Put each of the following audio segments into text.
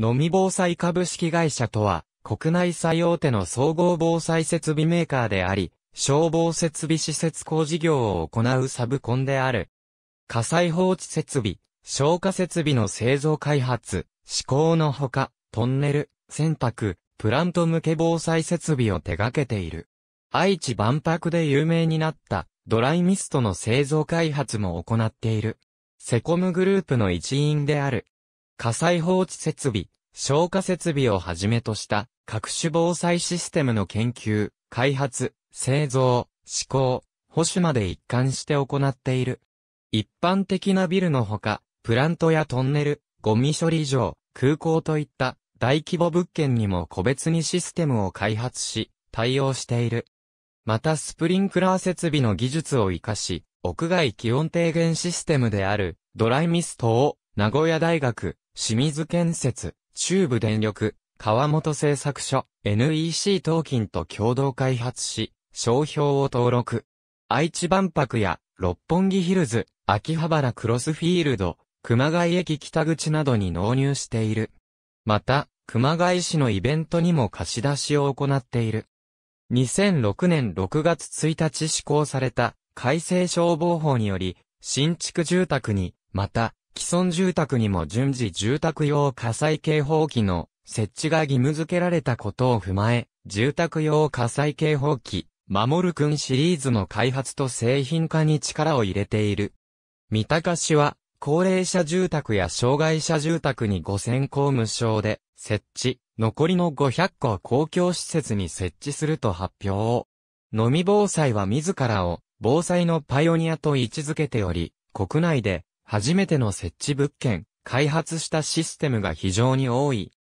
飲み防災株式会社とは、国内最大手の総合防災設備メーカーであり、消防設備施設工事業を行うサブコンである。火災放置設備、消火設備の製造開発、施工のほか、トンネル、船舶、プラント向け防災設備を手掛けている。愛知万博で有名になったドライミストの製造開発も行っている。セコムグループの一員である。火災放置設備、消火設備をはじめとした各種防災システムの研究、開発、製造、施行、保守まで一貫して行っている。一般的なビルのほか、プラントやトンネル、ゴミ処理場、空港といった大規模物件にも個別にシステムを開発し、対応している。またスプリンクラー設備の技術を活かし、屋外気温低減システムであるドライミストを名古屋大学、清水建設、中部電力、川本製作所、NEC 東金と共同開発し、商標を登録。愛知万博や、六本木ヒルズ、秋葉原クロスフィールド、熊谷駅北口などに納入している。また、熊谷市のイベントにも貸し出しを行っている。2006年6月1日施行された改正消防法により、新築住宅に、また、既存住宅にも順次住宅用火災警報器の設置が義務付けられたことを踏まえ、住宅用火災警報器、守るくんシリーズの開発と製品化に力を入れている。三鷹市は、高齢者住宅や障害者住宅に5000項無償で設置、残りの500個を公共施設に設置すると発表。飲み防災は自らを防災のパイオニアと位置づけており、国内で初めての設置物件、開発したシステムが非常に多い。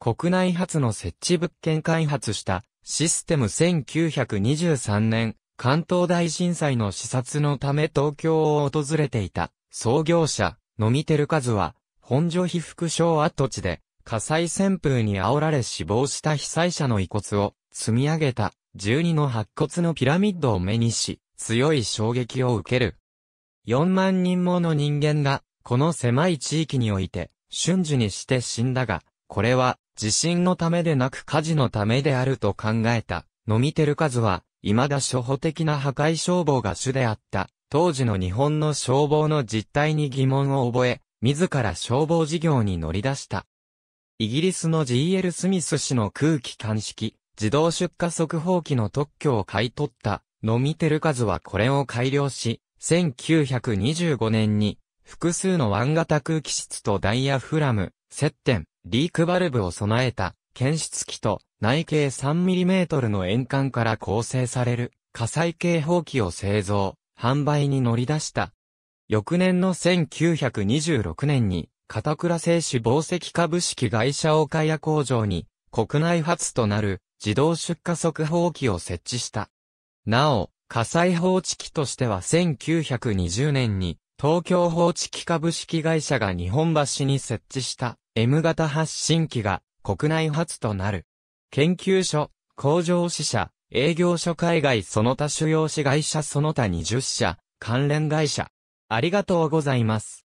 国内初の設置物件開発したシステム1923年、関東大震災の視察のため東京を訪れていた創業者、のみてる数は、本所被服症跡地で火災旋風に煽られ死亡した被災者の遺骨を積み上げた12の白骨のピラミッドを目にし、強い衝撃を受ける。4万人もの人間が、この狭い地域において、瞬時にして死んだが、これは、地震のためでなく火事のためであると考えた、ノミテルカズは、未だ初歩的な破壊消防が主であった、当時の日本の消防の実態に疑問を覚え、自ら消防事業に乗り出した。イギリスの GL スミス氏の空気鑑識、自動出荷速報機の特許を買い取った、ノミテルカズはこれを改良し、1925年に、複数の湾型空気室とダイヤフラム、接点、リークバルブを備えた、検出機と内径 3mm の円管から構成される火災警報器を製造、販売に乗り出した。翌年の1926年に、片倉製紙紡績株式会社岡谷工場に、国内初となる自動出荷速報器を設置した。なお、火災報知機としては1920年に、東京報知機株式会社が日本橋に設置した M 型発信機が国内初となる。研究所、工場支社、営業所海外その他主要市会社その他20社、関連会社。ありがとうございます。